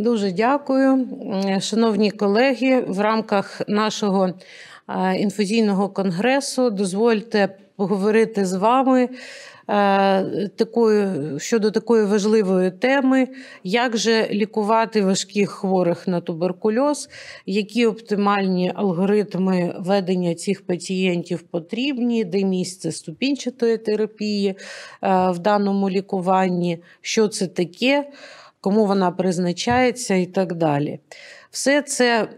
Дуже дякую, шановні колеги. В рамках нашого інфузійного конгресу дозвольте поговорити з вами е, такою щодо такої важливої теми, як же лікувати важких хворих на туберкульоз, які оптимальні алгоритми ведення цих пацієнтів потрібні, де місце ступінчатої терапії е, в даному лікуванні, що це таке кому вона призначається і так далі. Все це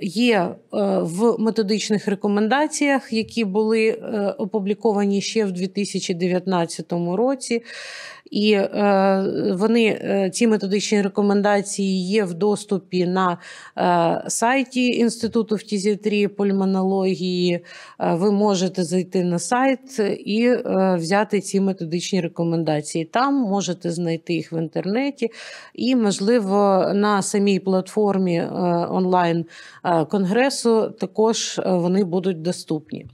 є е, в методичних рекомендаціях, які були е, опубліковані ще в 2019 році. І е, вони ці е, методичні рекомендації є в доступі на е, сайті Інституту фтізіатрії пульмонології. Ви можете зайти на сайт і взяти ці методичні рекомендації. Там можете знайти їх в інтернеті, і, можливо, на самій платформі онлайн конгресу також вони будуть доступні.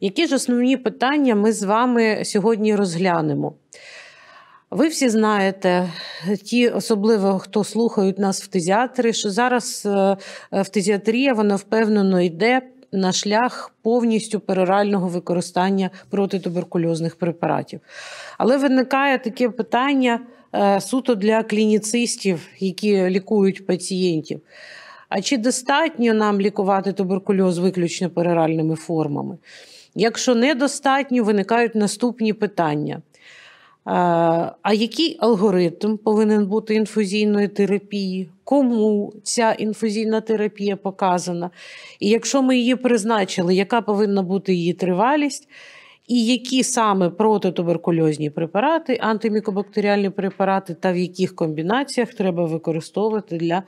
Які ж основні питання ми з вами сьогодні розглянемо? Ви всі знаєте, ті, особливо хто слухають нас в тезіатрі, що зараз фтезіатрія, е, вона впевнено йде на шлях повністю перорального використання протитуберкульозних препаратів. Але виникає таке питання е, суто для клініцистів, які лікують пацієнтів. А чи достатньо нам лікувати туберкульоз виключно пероральними формами? Якщо недостатньо, виникають наступні питання. А який алгоритм повинен бути інфузійної терапії? Кому ця інфузійна терапія показана? І якщо ми її призначили, яка повинна бути її тривалість? І які саме протитуберкульозні препарати, антимікобактеріальні препарати та в яких комбінаціях треба використовувати для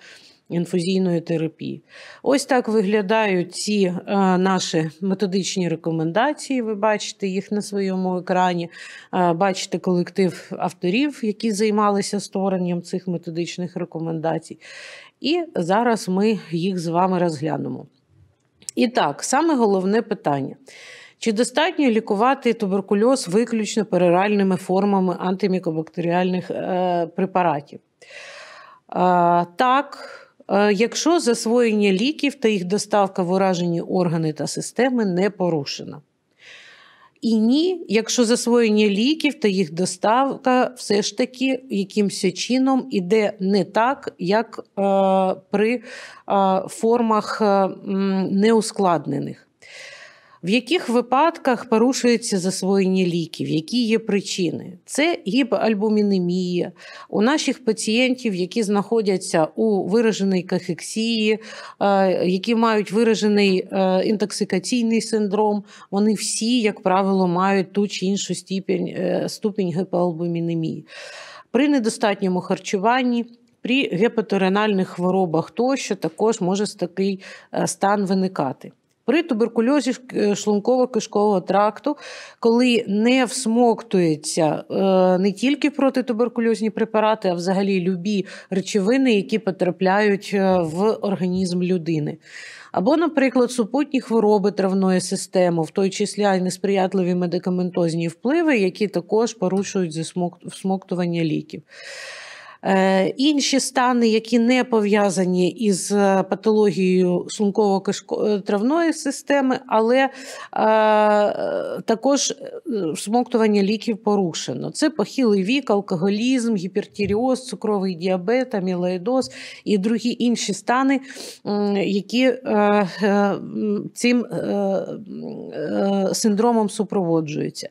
інфузійної терапії. Ось так виглядають ці е, наші методичні рекомендації. Ви бачите їх на своєму екрані, е, бачите колектив авторів, які займалися створенням цих методичних рекомендацій. І зараз ми їх з вами розглянемо. І так, саме головне питання. Чи достатньо лікувати туберкульоз виключно пероральними формами антимікобактеріальних е, препаратів? Так, Е, якщо засвоєння ліків та їх доставка в уражені органи та системи не порушена. І ні, якщо засвоєння ліків та їх доставка все ж таки якимось чином іде не так, як е, при е, формах е, неускладнених. В яких випадках порушується засвоєння ліків, які є причини? Це гіпоальбумінемія у наших пацієнтів, які знаходяться у вираженій кахексії, е, які мають виражений е, інтоксикаційний синдром, вони всі, як правило, мають ту чи іншу ступінь, е, ступінь гіпоальбумінемії. При недостатньому харчуванні. При гепаторинальних хворобах тощо також може такий стан виникати при туберкульозі е, шлунково-кишкового тракту, коли не всмоктуються е, не тільки протитуберкульозні препарати, а взагалі любі речовини, які потрапляють е, в організм людини. Або, наприклад, супутні хвороби травної системи, в той числі й несприятливі медикаментозні впливи, які також порушують засмоктування ліків. Е, інші стани, які не пов'язані із е, патологією шлунково травної системи, але е, також смоктування ліків порушено. Це похилий вік, алкоголізм, гіпертіріоз, цукровий діабет, амілоїдоз і другі інші стани, які цим синдромом супроводжуються.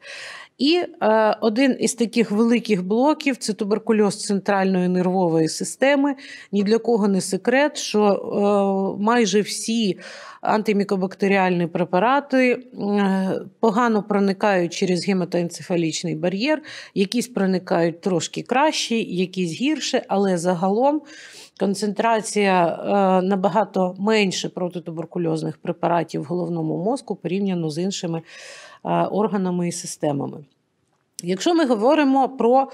І е, один із таких великих блоків це туберкульоз центральної нервової системи. Ні для кого не секрет, що е, майже всі антимікобактеріальні препарати е, погано проникають через гематоенцефалічний бар'єр. Якісь проникають трошки краще, якісь гірше, але загалом. Концентрація е, набагато менше протитуберкульозних препаратів в головному мозку порівняно з іншими Е, органами і системами. Якщо ми говоримо про е,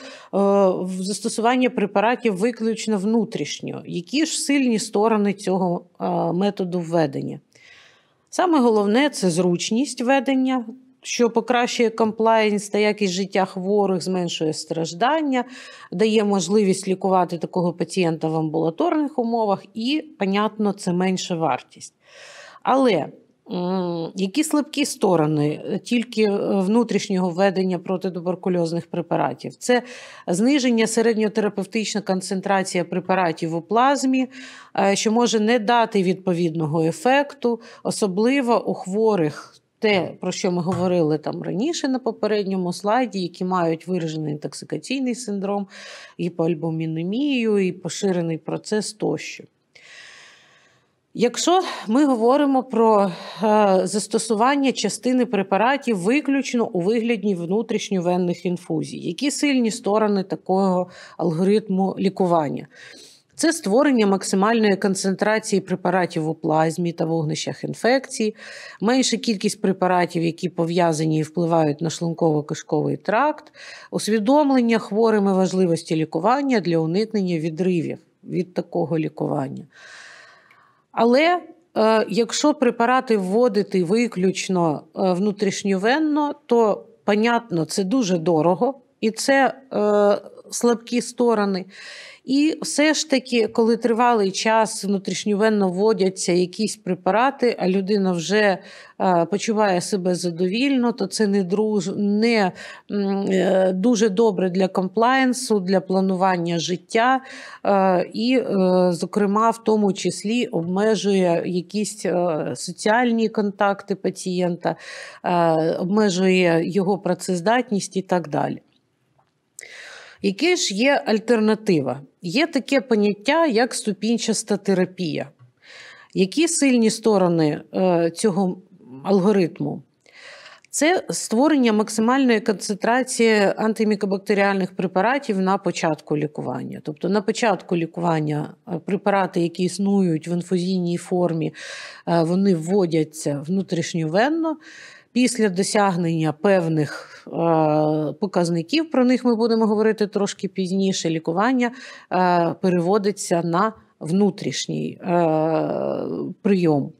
застосування препаратів виключно внутрішньо, які ж сильні сторони цього е, методу введення? Саме головне це зручність ведення, що покращує комплаєнс та якість життя хворих, зменшує страждання, дає можливість лікувати такого пацієнта в амбулаторних умовах, і, понятно, це менша вартість. Але які слабкі сторони е, тільки е, внутрішнього введення протитуберкульозних препаратів? Це зниження середньотерапевтична концентрація препаратів у плазмі, е, що може не дати відповідного ефекту, особливо у хворих. Те, про що ми говорили там раніше на попередньому слайді, які мають виражений інтоксикаційний синдром, гіпоальбумінемію, і поширений процес тощо. Якщо ми говоримо про е, застосування частини препаратів виключно у вигляді внутрішньовенних інфузій, які сильні сторони такого алгоритму лікування? Це створення максимальної концентрації препаратів у плазмі та вогнищах інфекцій, менша кількість препаратів, які пов'язані і впливають на шлунково-кишковий тракт, усвідомлення хворими важливості лікування для уникнення відривів від такого лікування. Але е, якщо препарати вводити виключно е, внутрішньовенно, то, понятно, це дуже дорого і це е, слабкі сторони. І все ж таки, коли тривалий час внутрішньовенно вводяться якісь препарати, а людина вже е, почуває себе задовільно, то це не друж... не е, дуже добре для комплаєнсу, для планування життя, е, і, зокрема, в тому числі обмежує якісь соціальні контакти пацієнта, обмежує його працездатність і так далі. Яке ж є альтернатива? Є таке поняття, як ступінчаста терапія. Які сильні сторони е, цього алгоритму? Це створення максимальної концентрації антимікобактеріальних препаратів на початку лікування. Тобто на початку лікування е, препарати, які існують в інфузійній формі, е, вони вводяться внутрішньовенно після досягнення певних е, показників, про них ми будемо говорити трошки пізніше. Лікування е, переводиться на внутрішній е, прийом.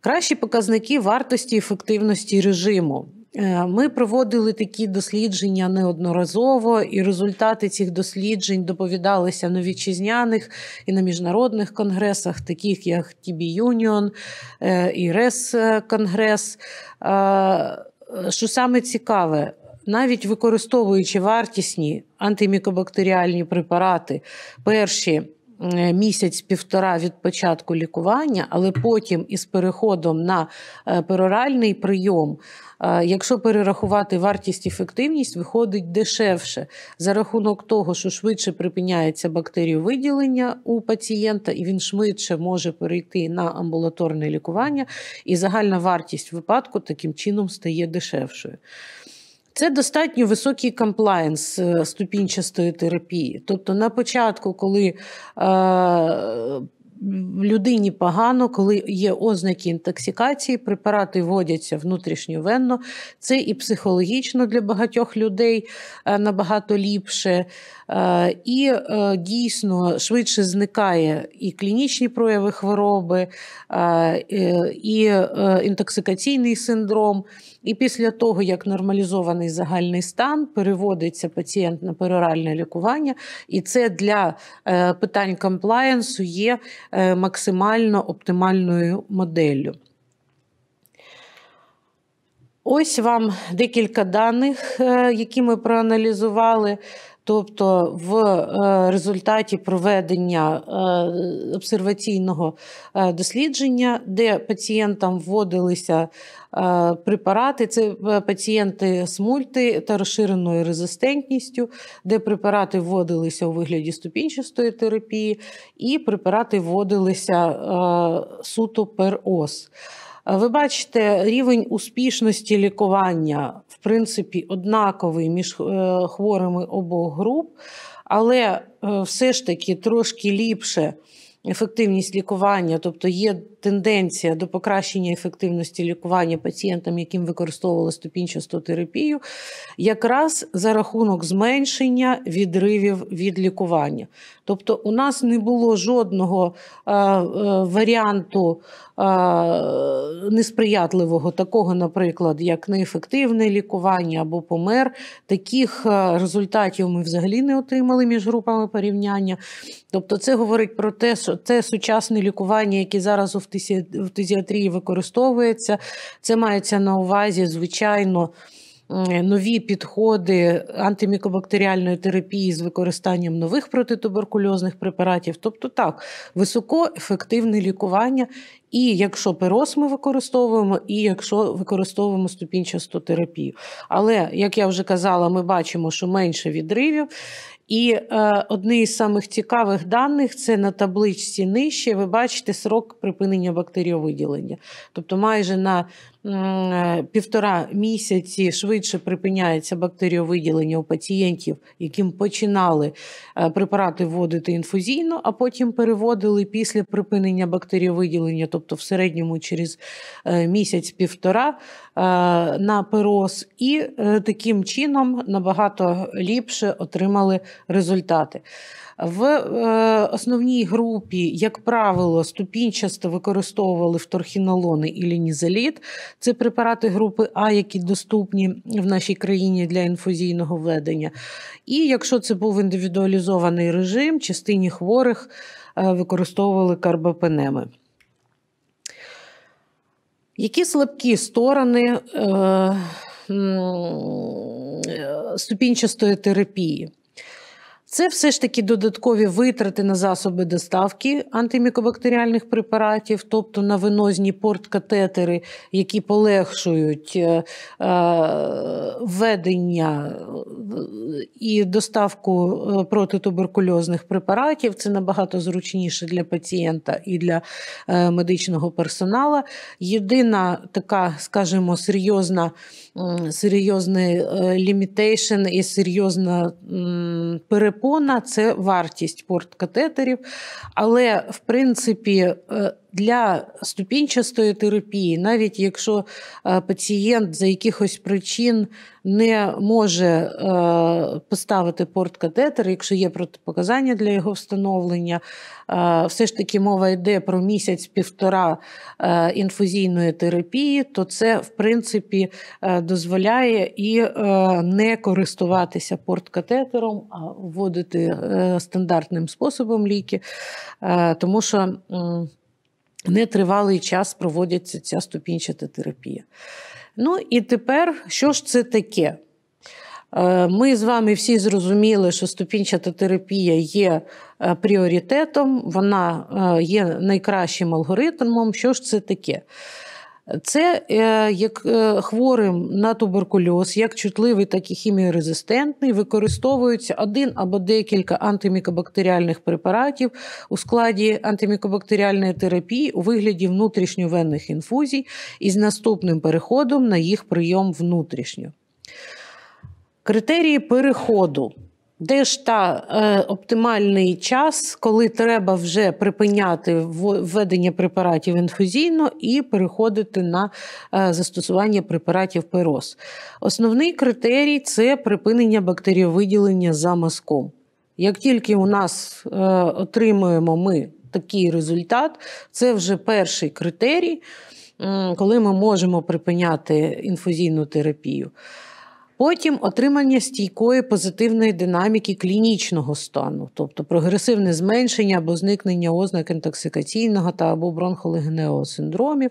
Кращі показники вартості ефективності режиму. Е, ми проводили такі дослідження неодноразово, і результати цих досліджень доповідалися на вітчизняних і на міжнародних конгресах, таких як TB Union е, і РЕС Конгрес. Е, що саме цікаве, навіть використовуючи вартісні антимікобактеріальні препарати, перші. Е, місяць-півтора від початку лікування, але потім із переходом на е, пероральний прийом, е, якщо перерахувати вартість ефективність, виходить дешевше за рахунок того, що швидше припиняється бактерію виділення у пацієнта, і він швидше може перейти на амбулаторне лікування, і загальна вартість випадку таким чином стає дешевшою. Це достатньо високий комплаєнс е, ступінчастої терапії. Тобто, на початку, коли е- Людині погано, коли є ознаки інтоксикації, препарати вводяться внутрішньовенно. Це і психологічно для багатьох людей е, набагато ліпше. Е, і е, дійсно швидше зникає і клінічні прояви хвороби, е, і інтоксикаційний синдром. І після того, як нормалізований загальний стан, переводиться пацієнт на пероральне лікування, і це для питань комплаєнсу є максимально оптимальною моделлю. Ось вам декілька даних, які ми проаналізували. Тобто, в е, результаті проведення е, обсерваційного е, дослідження, де пацієнтам вводилися препарати, це пацієнти з мульти та розширеною резистентністю, де препарати вводилися у вигляді ступінчастої терапії, і препарати вводилися суто перос. Ви бачите рівень успішності лікування принципі, однаковий між е, хворими обох груп, але е, все ж таки трошки ліпше ефективність лікування, тобто є тенденція до покращення ефективності лікування пацієнтам, яким використовували ступінчасту терапію, якраз за рахунок зменшення відривів від лікування. Тобто, у нас не було жодного е, варіанту несприятливого, такого, наприклад, як неефективне лікування або помер. Таких результатів ми взагалі не отримали між групами порівняння. Тобто, це говорить про те, що це сучасне лікування, яке зараз у фтизіатрії використовується. Це мається на увазі, звичайно. Е, нові підходи антимікобактеріальної терапії з використанням нових протитуберкульозних препаратів. Тобто, так, високоефективне лікування, і якщо перос ми використовуємо, і якщо використовуємо ступінчасту терапію. Але, як я вже казала, ми бачимо, що менше відривів. І е, одне із самих цікавих даних це на табличці нижче. Ви бачите срок припинення бактеріовиділення. Тобто майже на Е, півтора місяці швидше припиняється бактеріовиділення у пацієнтів, яким починали е, препарати вводити інфузійно, а потім переводили після припинення бактеріовиділення, тобто в середньому через е, місяць-півтора на пероз, і таким чином набагато ліпше отримали результати. В е, основній групі, як правило, ступінчасто використовували вторхінолони і лінізоліт Це препарати групи А, які доступні в нашій країні для інфузійного введення. І якщо це був індивідуалізований режим, частині хворих е, використовували карбопенеми. Які слабкі сторони е, ступінчастої терапії? Це все ж таки додаткові витрати на засоби доставки антимікобактеріальних препаратів, тобто на венозні порткатетери, які полегшують введення е, е, е, і доставку протитуберкульозних препаратів. Це набагато зручніше для пацієнта і для медичного персоналу. Єдина така, скажімо, серйозна серйозний е, лімітейшн і серйозна перепона це вартість порткатетерів. Але в принципі е, для ступінчастої терапії, навіть якщо е, пацієнт за якихось причин не може е, поставити порт катетер, якщо є протипоказання для його встановлення, е, все ж таки мова йде про місяць-півтора інфузійної терапії, то це в принципі дозволяє і не користуватися порткатетером, а вводити стандартним способом ліки, тому що нетривалий час проводиться ця ступінчата терапія. Ну і тепер, що ж це таке? Е, ми з вами всі зрозуміли, що ступінчата терапія є е, пріоритетом, вона е, є найкращим алгоритмом. Що ж це таке? Це е, як е, хворим на туберкульоз, як чутливий, так і хіміорезистентний, використовується один або декілька антимікобактеріальних препаратів у складі антимікобактеріальної терапії у вигляді внутрішньовенних інфузій із наступним переходом на їх прийом внутрішньо. Критерії переходу. Де ж та е, оптимальний час, коли треба вже припиняти введення препаратів інфузійно і переходити на е, застосування препаратів пероз? Основний критерій це припинення бактеріовиділення за мазком. Як тільки у нас е, отримуємо ми такий результат, це вже перший критерій, коли ми можемо припиняти інфузійну терапію. Потім отримання стійкої позитивної динаміки клінічного стану, тобто прогресивне зменшення або зникнення ознак інтоксикаційного та або бронхолегенеосиндромів. синдромів,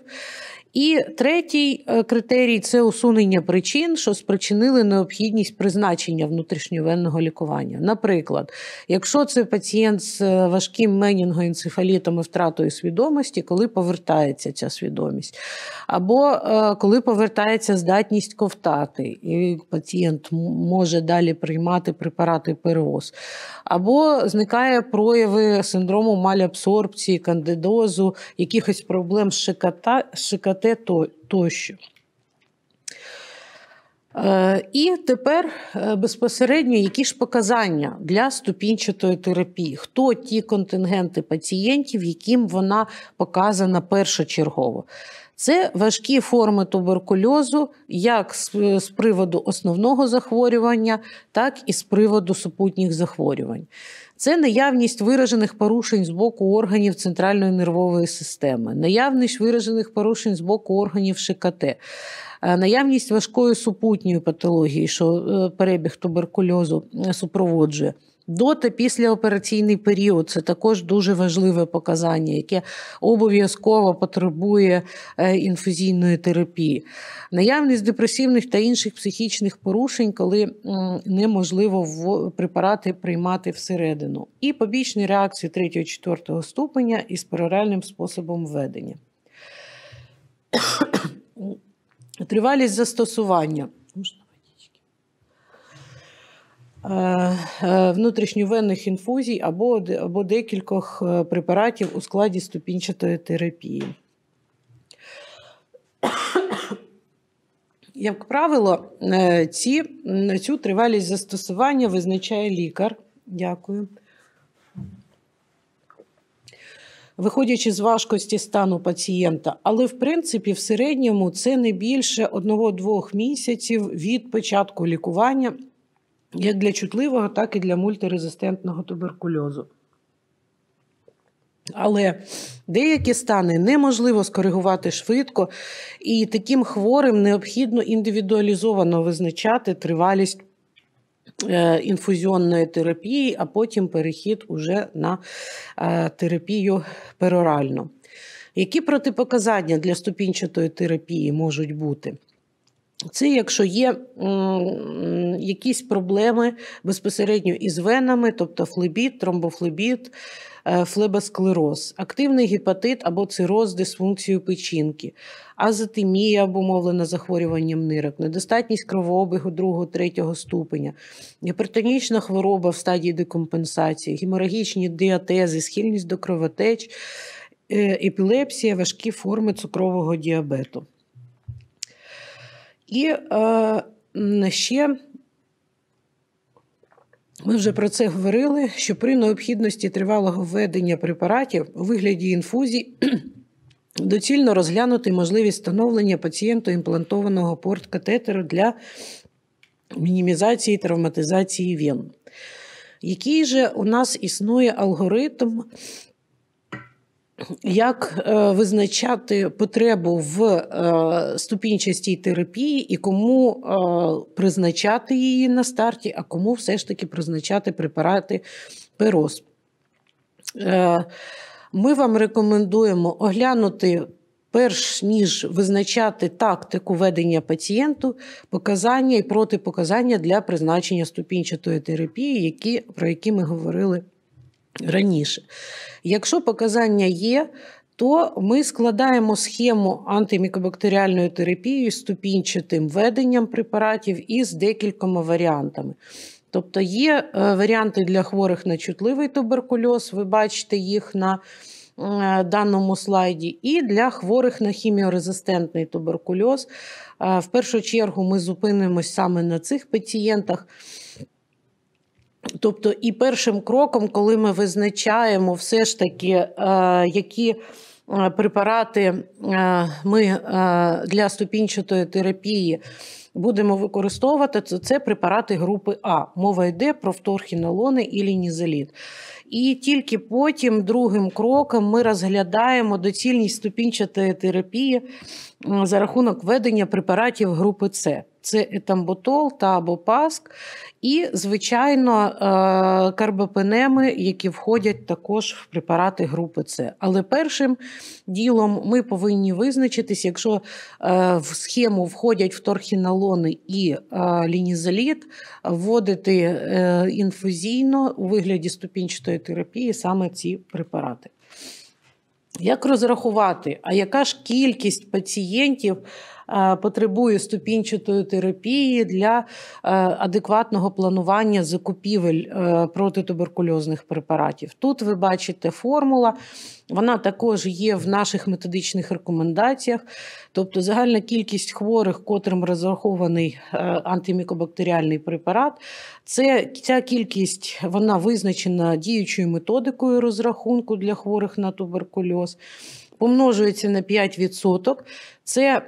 і третій е, критерій це усунення причин, що спричинили необхідність призначення внутрішньовенного лікування. Наприклад, якщо це пацієнт з е, важким менінгоенцефалітом і втратою свідомості, коли повертається ця свідомість, або е, коли повертається здатність ковтати, і пацієнт може далі приймати препарати пероз, або зникає прояви синдрому малябсорбції, кандидозу, якихось проблем з шиката. КТ тощо. Е, і тепер е, безпосередньо які ж показання для ступінчатої терапії? Хто ті контингенти пацієнтів, яким вона показана першочергово? Це важкі форми туберкульозу, як з приводу основного захворювання, так і з приводу супутніх захворювань. Це наявність виражених порушень з боку органів центральної нервової системи, наявність виражених порушень з боку органів ШКТ, е, наявність важкої супутньої патології, що е, перебіг туберкульозу е, супроводжує. До та післяопераційний період це також дуже важливе показання, яке обов'язково потребує е, інфузійної терапії. Наявність депресивних та інших психічних порушень, коли неможливо препарати приймати всередину, і побічні реакції 3-4 ступеня із пероральним способом введення. Тривалість застосування. Е, е, внутрішньовенних інфузій або, або декількох е, препаратів у складі ступінчатої терапії. Як правило, ці, цю тривалість застосування визначає лікар. Дякую. Виходячи з важкості стану пацієнта, але в принципі в середньому це не більше 1-2 місяців від початку лікування як для чутливого, так і для мультирезистентного туберкульозу. Але деякі стани неможливо скоригувати швидко, і таким хворим необхідно індивідуалізовано визначати тривалість е, інфузіонної терапії, а потім перехід уже на е, терапію перорально. Які протипоказання для ступінчатої терапії можуть бути? Це якщо є якісь проблеми безпосередньо із венами, тобто флебіт, тромбофлебіт, е, флебосклероз, активний гепатит або цироз, дисфункцію печінки, азотемія обумовлена захворюванням нирок, недостатність кровообігу 2-3 ступеня, гіпертонічна хвороба в стадії декомпенсації, геморагічні діатези, схильність до кровотеч, е, епілепсія, важкі форми цукрового діабету. І е, ще ми вже про це говорили: що при необхідності тривалого введення препаратів у вигляді інфузій доцільно розглянути можливість встановлення пацієнту імплантованого порт-катетеру для мінімізації травматизації вен. Який же у нас існує алгоритм як е, визначати потребу в е, ступінчастій терапії і кому е, призначати її на старті, а кому все ж таки призначати препарати ПЕРОС? Ми вам рекомендуємо оглянути. Перш ніж визначати тактику ведення пацієнту, показання і протипоказання для призначення ступінчатої терапії, які, про які ми говорили раніше. Якщо показання є, то ми складаємо схему антимікобактеріальної терапії з ступінчатим веденням препаратів із декількома варіантами. Тобто є е, варіанти для хворих на чутливий туберкульоз, ви бачите їх на е, даному слайді, і для хворих на хіміорезистентний туберкульоз. Е, в першу чергу ми зупинимось саме на цих пацієнтах. Тобто, і першим кроком, коли ми визначаємо все ж таки, е, які е, препарати е, ми для ступінчатої терапії будемо використовувати, це, це препарати групи А. Мова йде про вторхінолони і лінізеліт. І тільки потім, другим кроком, ми розглядаємо доцільність ступінчатої терапії за рахунок ведення препаратів групи С. Це етамбутол та або паск, і, звичайно, е, карбопенеми, які входять також в препарати групи С. Але першим ділом ми повинні визначитись, якщо е, в схему входять вторхінолони і е, лінізоліт, вводити інфузійно у вигляді ступінчатої терапії саме ці препарати. Як розрахувати, а яка ж кількість пацієнтів Е, потребує ступінчатої терапії для е, адекватного планування закупівель е, протитуберкульозних препаратів. Тут ви бачите формула, вона також є в наших методичних рекомендаціях. Тобто загальна кількість хворих, котрим розрахований антимікобактеріальний препарат, це ця кількість вона визначена діючою методикою розрахунку для хворих на туберкульоз. Помножується на 5%. Це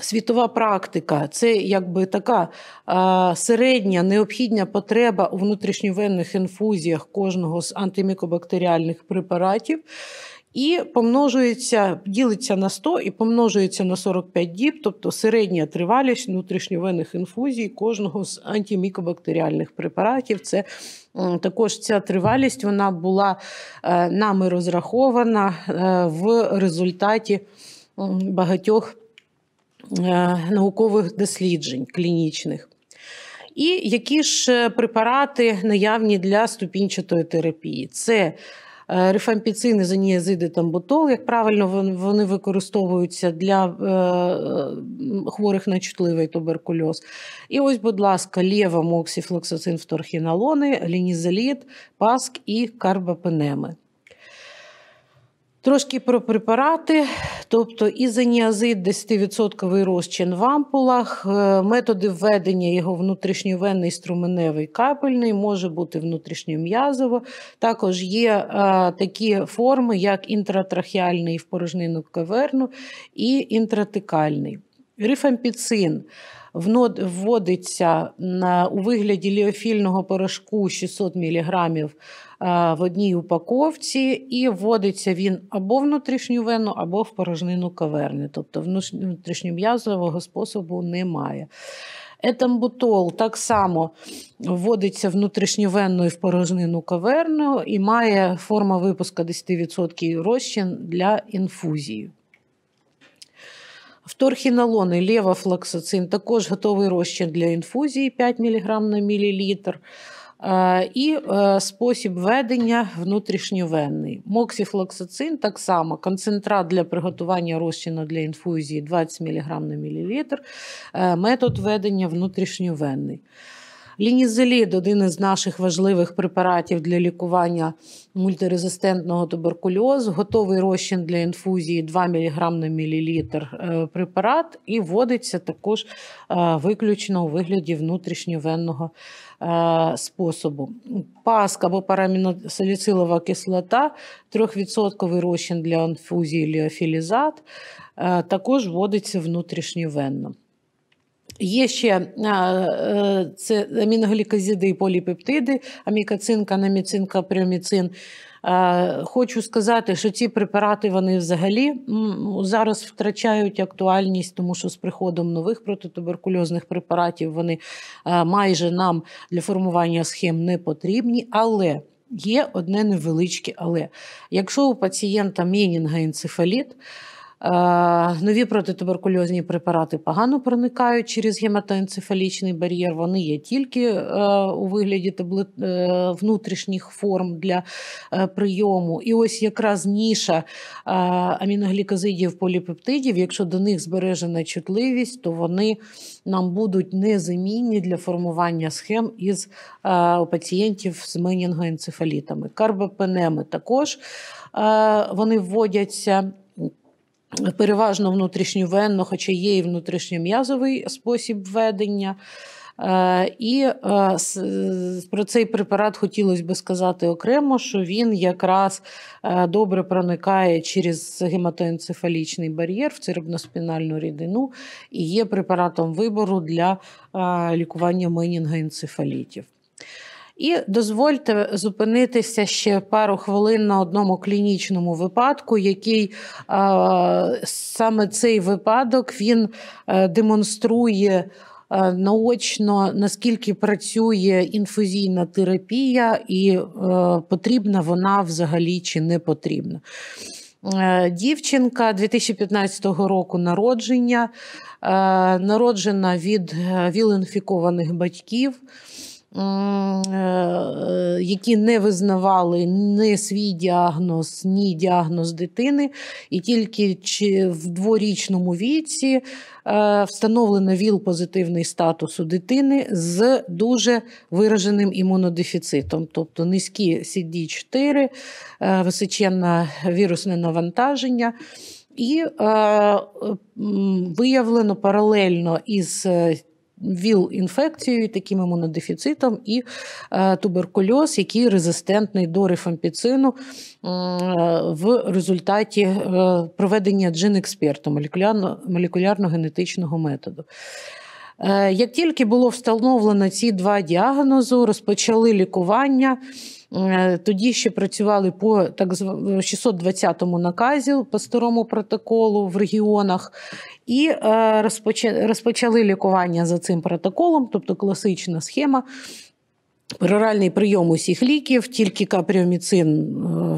Світова практика це якби така а, середня необхідна потреба у внутрішньовенних інфузіях кожного з антимікобактеріальних препаратів. І помножується, ділиться на 100 і помножується на 45 діб, тобто середня тривалість внутрішньовенних інфузій кожного з антимікобактеріальних препаратів. Це також ця тривалість вона була е, нами розрахована е, в результаті багатьох. Е, наукових досліджень клінічних. І які ж е, препарати наявні для ступінчатої терапії? Це е, рифампіцин, ізоніазиди, тамбутол, як правильно вони використовуються для хворих на чутливий туберкульоз. І ось, будь ласка, лєва, моксіфлоксацин, вторхіналони, лінізеліт, паск і карбапенеми. Трошки про препарати, тобто ізоніазид, 10% розчин в ампулах, е, методи введення його внутрішньовенний струменевий капельний, може бути внутрішньом'язово. Також є а, е, такі форми, як інтратрахіальний в порожнину каверну і інтратикальний. Рифампіцин вводиться на, у вигляді ліофільного порошку 600 мг Е, в одній упаковці, і вводиться він або внутрішню вену, або в порожнину каверни. Тобто внутрішньом'язового способу немає. Етамбутол так само вводиться внутрішньовенно і в порожнину каверну і має форма випуска 10% розчин для інфузії. Вторхінолон і левофлоксацин також готовий розчин для інфузії 5 мг на мілілітр. Е, і е, спосіб ведення внутрішньовенний. Моксіфлоксацин так само концентрат для приготування розчину для інфузії 20 мг на мілілітр, е, метод ведення внутрішньовенний. Лінізелід один із наших важливих препаратів для лікування мультирезистентного туберкульозу, готовий розчин для інфузії 2 мг на мілілітр препарат і вводиться також виключно у вигляді внутрішньовенного Е, способу. Паск або параміносаліцилова кислота, 3% розчин для інфузії ліофілізат, е, також вводиться венно. Є ще е, це аміноглікозіди і поліпептиди, амікацин, канаміцин, капріоміцин – Е, хочу сказати, що ці препарати вони взагалі зараз втрачають актуальність, тому що з приходом нових протитуберкульозних препаратів вони е, майже нам для формування схем не потрібні, але є одне невеличке але. Якщо у пацієнта мінінгаенцефаліт, Е, нові протитуберкульозні препарати погано проникають через гематоенцефалічний бар'єр. Вони є тільки е, у вигляді таблет... Е, внутрішніх форм для прийому. І ось якраз ніша аміноглікозидів поліпептидів. Якщо до них збережена чутливість, то вони нам будуть незамінні для формування схем із у пацієнтів з менінгоенцефалітами. Карбопенеми також вони вводяться переважно внутрішньовенно, хоча є і внутрішньом'язовий спосіб ведення. Е, і е, про цей препарат хотілося би сказати окремо, що він якраз е, добре проникає через гематоенцефалічний бар'єр в церебноспінальну рідину і є препаратом вибору для лікування менінга енцефалітів. І дозвольте зупинитися ще пару хвилин на одному клінічному випадку, який саме цей випадок він е, демонструє. Е, наочно наскільки працює інфузійна терапія, і е, потрібна вона взагалі чи не потрібна. Е, дівчинка 2015 року народження, народжена від вілінфікованих батьків. Е, які не визнавали ні свій діагноз, ні діагноз дитини, і тільки в дворічному віці е, встановлено ВІЛ-позитивний статус у дитини з дуже вираженим імунодефіцитом, тобто низькі CD4, е, височенне вірусне навантаження. І е, виявлено паралельно із віл-інфекцією, таким імунодефіцитом і е, туберкульоз, який резистентний до рифампіцину в результаті е, проведення джин експерту молекулярно-генетичного методу. Е, як тільки було встановлено ці два діагнози, розпочали лікування. Тоді ще працювали по так званому 620 му наказі по старому протоколу в регіонах, і е, розпочали лікування за цим протоколом, тобто класична схема. Пероральний прийом усіх ліків, тільки капріоміцин е,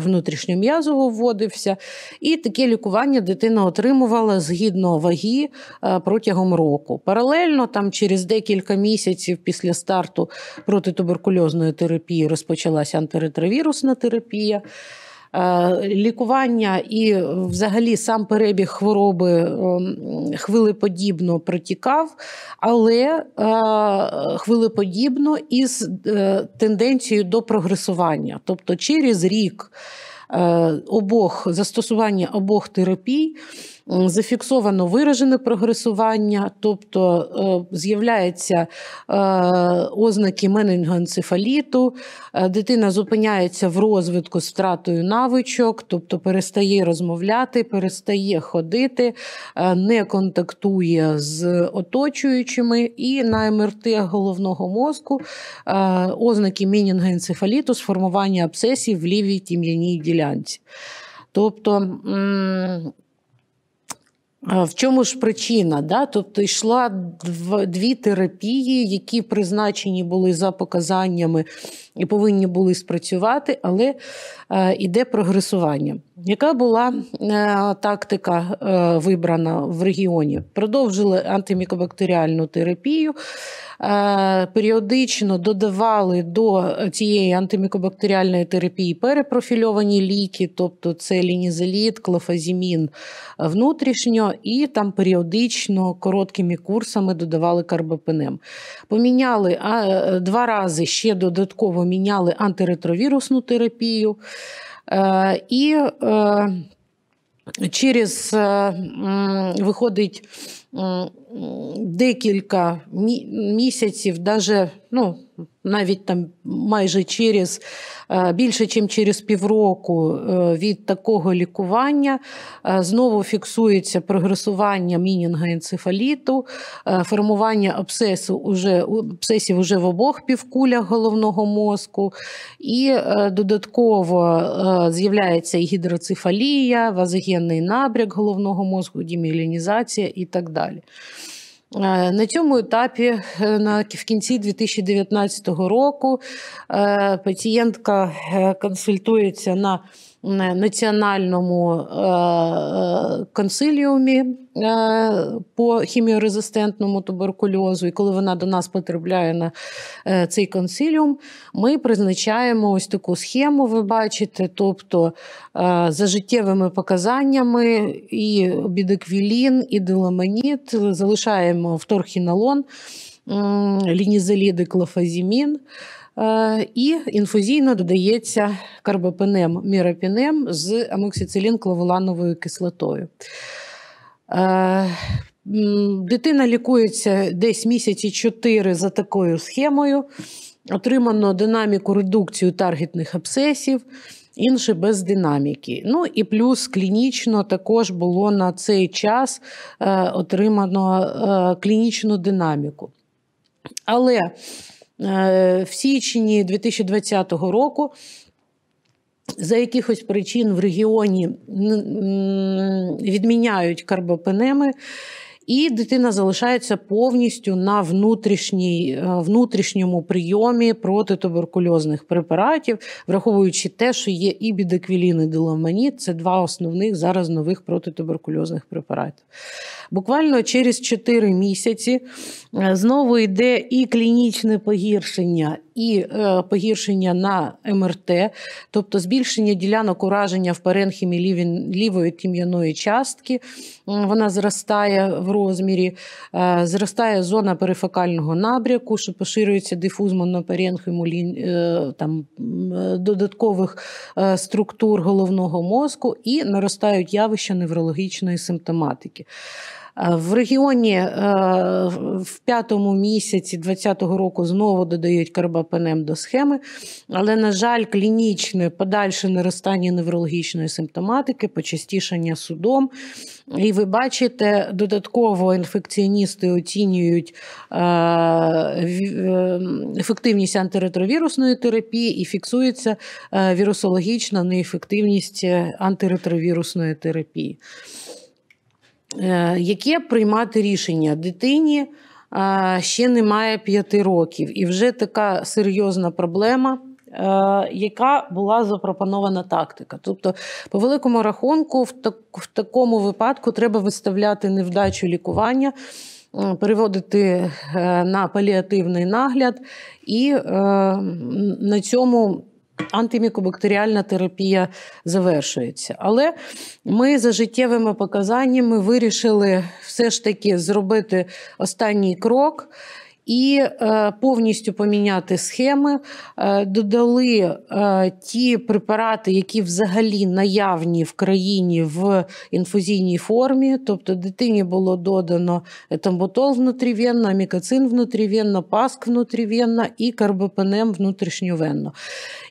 внутрішньом'язово вводився, і таке лікування дитина отримувала згідно ваги е, протягом року. Паралельно, там через декілька місяців після старту протитуберкульозної терапії розпочалася антиретровірусна терапія. Е, лікування і взагалі сам перебіг хвороби ем, хвилеподібно протікав, але е, хвилеподібно із е, тенденцією до прогресування, тобто через рік обох застосування обох терапій зафіксовано виражене прогресування, тобто е, з'являються е, ознаки менінгоенцефаліту, е, дитина зупиняється в розвитку з втратою навичок, тобто перестає розмовляти, перестає ходити, не контактує з оточуючими, і на МРТ головного мозку ознаки мінінгоенцефаліту, сформування абсцесів в лівій тім'яній ділянці. Тобто в чому ж причина? Да? Тобто йшла дві терапії, які призначені були за показаннями і повинні були спрацювати, але е, іде прогресування. Яка була е, тактика е, вибрана в регіоні? Продовжили антимікобактеріальну терапію, е, періодично додавали до цієї антимікобактеріальної терапії перепрофільовані ліки, тобто це лінізеліт, клофазімін внутрішньо, і там періодично короткими курсами додавали карбопенем. Поміняли два рази ще додатково міняли антиретровірусну терапію. І э, э, через э, виходить декілька місяців, навіть ну навіть там майже через е, більше, ніж через півроку е, від такого лікування е, знову фіксується прогресування мінінга мінінгоенцефаліту, формування обсесу уже обсесів уже в обох півкулях головного мозку, і додатково з'являється і гідроцефалія, вазогенний набряк головного мозку, дімілінізація і так далі. Е, на цьому етапі, е, в кінці 2019 року, е, пацієнтка консультується на національному е, е, консиліумі е, по хіміорезистентному туберкульозу, і коли вона до нас потрапляє на цей консиліум, ми призначаємо ось таку схему, ви бачите, тобто за життєвими показаннями і бідеквілін, і деламаніт, залишаємо вторхінолон, лінізелід і клофазімін. Е, і інфузійно додається карбопенем міропінем з амоксицилін клавулановою кислотою. Е, дитина лікується десь місяці 4 за такою схемою. Отримано динаміку редукцію таргетних абсесів, інше без динаміки. Ну і плюс клінічно також було на цей час е, отримано клінічну динаміку. Але Е, в січні 2020 року. За якихось причин в регіоні відміняють карбопенеми і дитина залишається повністю на внутрішній, е, внутрішньому прийомі протитуберкульозних препаратів, враховуючи те, що є і бідеквілін, і деламаніт, це два основних зараз нових протитуберкульозних препаратів. Буквально через 4 місяці е, знову йде і клінічне погіршення, і е, погіршення на МРТ, тобто збільшення ділянок ураження в перенхімі лівої тім'яної частки, вона зростає в розмірі, е, зростає зона перифокального набряку, що поширюється дифузмом на перенхіму е, там, додаткових структур головного мозку, і наростають явища неврологічної симптоматики. Е, в регіоні е, в п'ятому місяці 2020 року знову додають карбапенем до схеми, але, на жаль, клінічне подальше наростання неврологічної симптоматики, почастішання судом. І ви бачите, додатково інфекціоністи оцінюють е, ефективність антиретровірусної терапії і фіксується вірусологічна неефективність антиретровірусної терапії. Е, яке приймати рішення дитині е, ще немає 5 років, і вже така серйозна проблема. Е, яка була запропонована тактика. Тобто, по великому рахунку, в, так, в такому випадку треба виставляти невдачу лікування, переводити на паліативний нагляд, і на цьому антимікобактеріальна терапія завершується. Але ми за життєвими показаннями вирішили все ж таки зробити останній крок і е, повністю поміняти схеми, е, додали е, ті препарати, які взагалі наявні в країні в інфузійній формі. Тобто дитині було додано тамботол внутрівенно, амікацин внутрівенно, паск внутрівенно і карбопенем внутрішньовенно.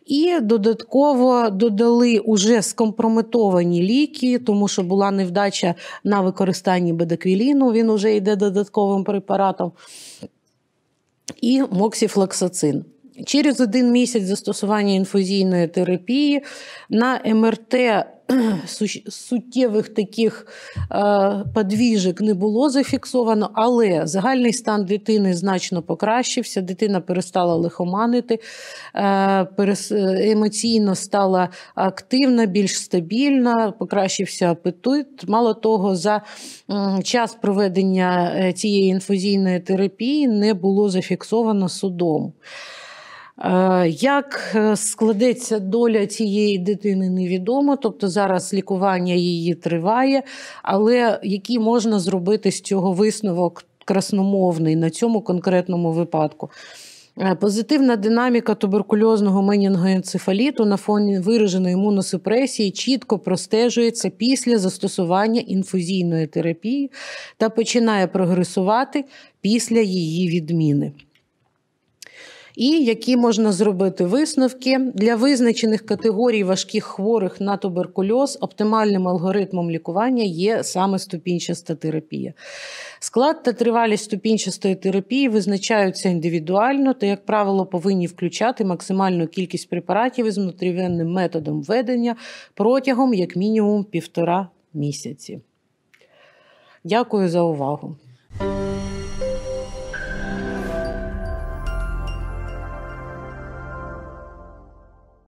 І додатково додали уже скомпрометовані ліки, тому що була невдача на використанні бедаквіліну, він вже йде додатковим препаратом і моксіфлоксацин. Через один місяць застосування інфузійної терапії на МРТ суттєвих таких е, подвіжок не було зафіксовано, але загальний стан дитини значно покращився. Дитина перестала лихоманити, е, е, емоційно стала активна, більш стабільна, покращився апетит. Мало того, за час проведення цієї інфузійної терапії не було зафіксовано судом. Е, як е, складеться доля цієї дитини, невідомо. Тобто зараз лікування її триває, але які можна зробити з цього висновок красномовний на цьому конкретному випадку? Е, позитивна динаміка туберкульозного менінгоенцефаліту на фоні вираженої імуносупресії чітко простежується після застосування інфузійної терапії та починає прогресувати після її відміни і які можна зробити висновки для визначених категорій важких хворих на туберкульоз оптимальним алгоритмом лікування є саме ступінчаста терапія. Склад та тривалість ступінчастої терапії визначаються індивідуально та, як правило, повинні включати максимальну кількість препаратів із внутрівенним методом введення протягом як мінімум півтора місяці. Дякую за увагу.